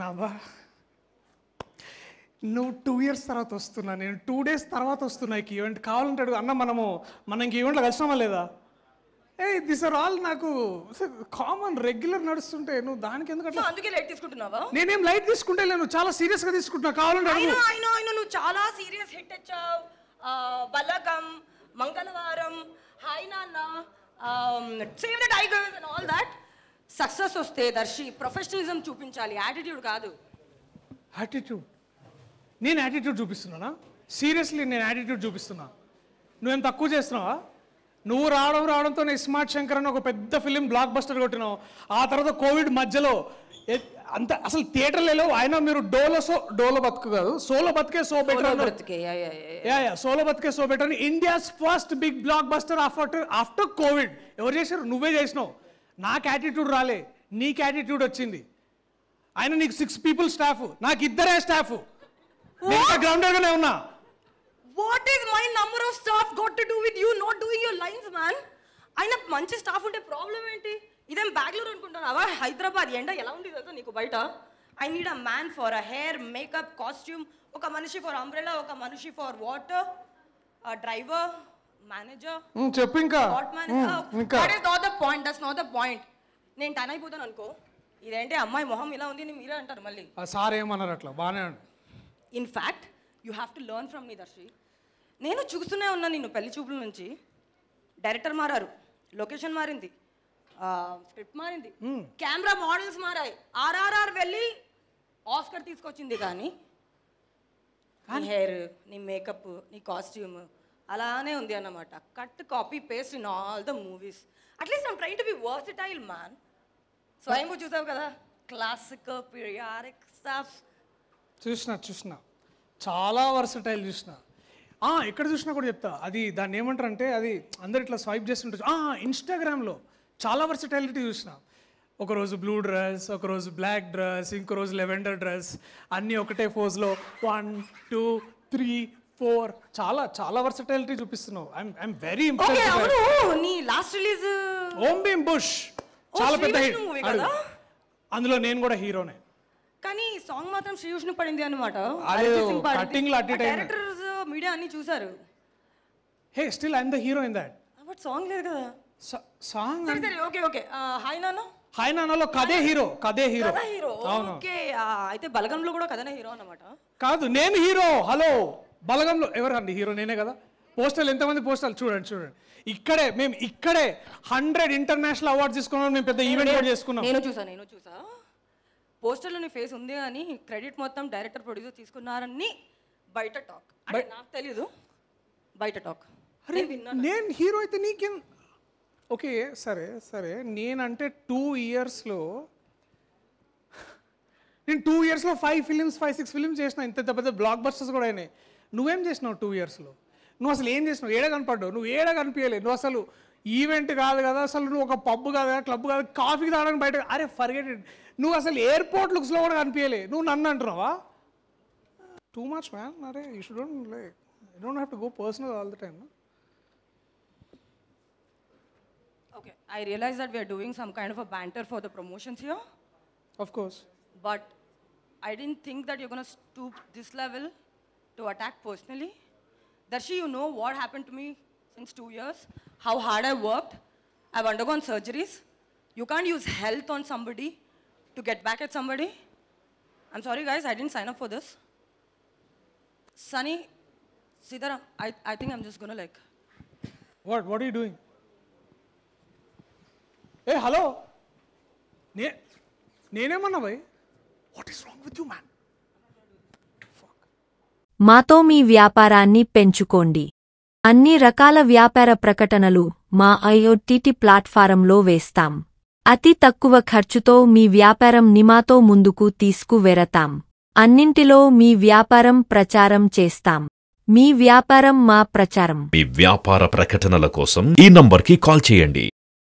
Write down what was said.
నవ్వా నువ్వు two years తర్వాత వస్తున్నా నేను టూ డేస్ తర్వాత వస్తున్నా ఈ ఈవెంట్ కావాలంటాడు అన్న మనము మనం ఇంక ఈవెంట్లో కలిసినామా లేదా ఏ దిస్ ఆర్ ఆల్ నాకు కామన్ రెగ్యులర్ నడుస్తుంటే నువ్వు దానికి ఎందుకంటే అందుకే లైట్ తీసుకుంటున్నావా నేనేం లైట్ తీసుకుంటే నేను చాలా సీరియస్ గా తీసుకుంటున్నా కావాలంటే నువ్వు చాలా సీరియస్ హిట్ వచ్చావు బలగం మంగళవారం హాయ్ నాన్న save the all that success వస్తే దర్శి ప్రొఫెషనలిజం చూపించాలి యాటిట్యూడ్ కాదు యాటిట్యూడ్ నేను యాటిట్యూడ్ చూపిస్తున్నానా సీరియస్లీ నేను యాటిట్యూడ్ చూపిస్తున్నా నువ్వేం తక్కువ చేస్తున్నావా నువ్వు రావడం రావడంతో నేను స్మార్ట్ శంకర్ అని ఒక పెద్ద ఫిలిం బ్లాక్ బస్టర్ కొట్టినావు ఆ తర్వాత కోవిడ్ మధ్యలో అంత అసలు థియేటర్లలో ఆయన మీరు డోలో సో డోలో బతుకు కాదు సోలో బతికే so better yeah yeah solo బతికే so better India's first big blockbuster after after COVID ఎవరు చేశారు నువ్వే చేసినావు నాకు యాటిట్యూడ్ రాలే నీకు యాటిట్యూడ్ వచ్చింది ఆయన నీకు సిక్స్ పీపుల్ స్టాఫ్ నాకు ఇద్దరే స్టాఫ్ గ్రౌండెడ్గానే ఉన్నా what is my number of staff got to do with you not doing your lines man ఆయన మంచి స్టాఫ్ ఉంటే ప్రాబ్లం ఏంటి ఇదేం బెంగళూరు అనుకుంటాను అనుకుంటున్నావా హైదరాబాద్ ఎండ ఎలా ఉంది కదా నీకు బయట I need a man for a hair makeup costume ఒక మనిషి ఫర్ అంబ్రెలా ఒక మనిషి ఫర్ వాటర్ డ్రైవర్ చెప్పు ఇంకా ఇంకా not the point that's not the point నేను టన్ అయిపోతాను అనుకో ఇదేంటి అమ్మాయి మొహం ఇలా ఉంది మీరే అంటారు మళ్ళీ సార్ ఏమన్నారు అట్లా బాగానే in fact you have to learn from me దర్శి నేను చూస్తూనే ఉన్నాను నిన్ను పెళ్లి చూపుల నుంచి డైరెక్టర్ మారారు లొకేషన్ మారింది స్క్రిప్ట్ మారింది కెమెరా మోడల్స్ మారాయి ఆర్ఆర్ఆర్ వెళ్ళి ఆస్కర్ తీసుకొచ్చింది కానీ నీ హెయిర్ నీ మేకప్ నీ కాస్ట్యూమ్ అలానే ఉంది అన్నమాట cut copy paste in all the movies at least I'm try to be versatile man స్వయం చూసావు కదా క్లాసికల్ పిరియారిక్ స్టాఫ్ చూసిన చూసిన చాలా వర్సిటైల్ చూసిన ఎక్కడ చూసినా కూడా చెప్తా అది దాన్ని ఏమంటారు అంటే అది అందరు ఇట్లా స్వైప్ చేస్తుంటారు ఇన్స్టాగ్రామ్లో చాలా వర్సటైలిటీ చూసిన ఒకరోజు బ్లూ డ్రెస్ ఒకరోజు బ్లాక్ డ్రెస్ ఇంకో రోజు లెవెండర్ డ్రెస్ అన్నీ ఒకటే ఫోజ్లో వన్ టూ త్రీ ఫోర్ చాలా చాలా వర్సటైలిటీ చూపిస్తున్నావు ఐమ్ ఐఎమ్ వెరీ ఓకే నీ లాస్ట్ రిలీజ్ ఓం భీమ్ బుష్ చాలా పెద్ద హిట్ అందులో నేను కూడా హీరోనే కానీ సాంగ్ మాత్రం శ్రీ విష్ణు పడింది అనమాట కటింగ్ డైరెక్టర్స్ మీడియా అన్ని చూసారు hey still I'm the hero in that but song లేదు కదా సాంగ్ సరే okay okay hi Nanna hi నాన్నలో కదే హీరో కదే హీరో హీరో ఓకే అయితే బలగంలో కూడా కథనే హీరో అన్నమాట కాదు నేను హీరో హలో బలగంలో ఎవరండి హీరో నేనే కదా పోస్టర్లు ఎంతమంది పోస్టర్లు చూడండి చూడండి ఇక్కడే మేము ఇక్కడే హండ్రెడ్ ఇంటర్నేషనల్ అవార్డ్స్ తీసుకున్నాం మేము పెద్ద ఈవెంట్ కూడా చేసుకున్నాం నేను చూసా నేను చూసా పోస్టర్లో నీ ఫేస్ ఉంది అని క్రెడిట్ మొత్తం డైరెక్టర్ ప్రొడ్యూసర్ తీసుకున్నారని బయట టాక్ అంటే నాకు తెలియదు బయట టాక్ అరే నేను హీరో అయితే నీకేం ఓకే సరే సరే నేనంటే టూ ఇయర్స్లో నేను టూ ఇయర్స్లో five films five six films చేసిన ఇంత పెద్ద బ్లాక్ బస్టర్స్ కూడా అయినాయి నువ్వేం చేసినావు టూ ఇయర్స్లో నువ్వు అసలు ఏం చేసినావు ఏడ కనపడ్డావు నువ్వు ఏడ కనిపించలేదు నువ్వు అసలు ఈవెంట్ కాదు కదా అసలు నువ్వు ఒక పబ్ కాదు కదా క్లబ్ కాదు కాఫీ తాగడానికి బయట అరే ఫర్గెట్ నువ్వు అసలు ఎయిర్పోర్ట్ లుక్స్లో కూడా కనిపించలే నువ్వు నన్ను అంటున్నావా టూ మచ్ మ్యాన్ అరే you should don't like I don't have to go personal all the time okay I realize that we are doing some kind of a banter for the promotions here. Of course. But I didn't think that you're going to stoop this level to attack personally. Darshi, you know what happened to me since two years, how hard I worked. I've undergone surgeries. You can't use health on somebody to get back at somebody. I'm sorry, guys, I didn't sign up for this. Sunny, Sidhar, I, I think I'm just going to like... What? What are you doing? Hey, hello? Ne Nene Manna, What is wrong with you, man? మాతో మీ వ్యాపారాన్ని పెంచుకోండి అన్ని రకాల వ్యాపార ప్రకటనలు మా ఐఓటీటీ ప్లాట్ఫారంలో వేస్తాం అతి తక్కువ ఖర్చుతో మీ వ్యాపారం నిమాతో ముందుకు తీసుకువెరతాం అన్నింటిలో మీ వ్యాపారం ప్రచారం చేస్తాం మీ వ్యాపారం మా ప్రచారం మీ వ్యాపార ప్రకటనల కోసం ఈ నంబర్కి కాల్ చేయండి